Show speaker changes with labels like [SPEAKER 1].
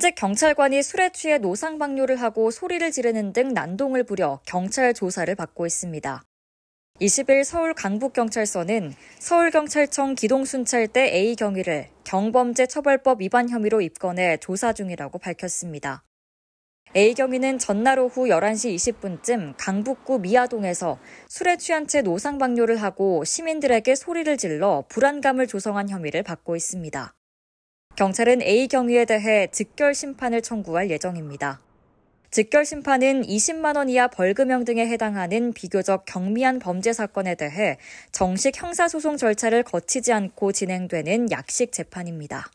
[SPEAKER 1] 현직 경찰관이 술에 취해 노상방뇨를 하고 소리를 지르는 등 난동을 부려 경찰 조사를 받고 있습니다. 20일 서울 강북경찰서는 서울경찰청 기동순찰대 A 경위를 경범죄 처벌법 위반 혐의로 입건해 조사 중이라고 밝혔습니다. A 경위는 전날 오후 11시 20분쯤 강북구 미아동에서 술에 취한 채 노상방뇨를 하고 시민들에게 소리를 질러 불안감을 조성한 혐의를 받고 있습니다. 경찰은 A 경위에 대해 즉결 심판을 청구할 예정입니다. 즉결 심판은 20만 원 이하 벌금형 등에 해당하는 비교적 경미한 범죄 사건에 대해 정식 형사소송 절차를 거치지 않고 진행되는 약식 재판입니다.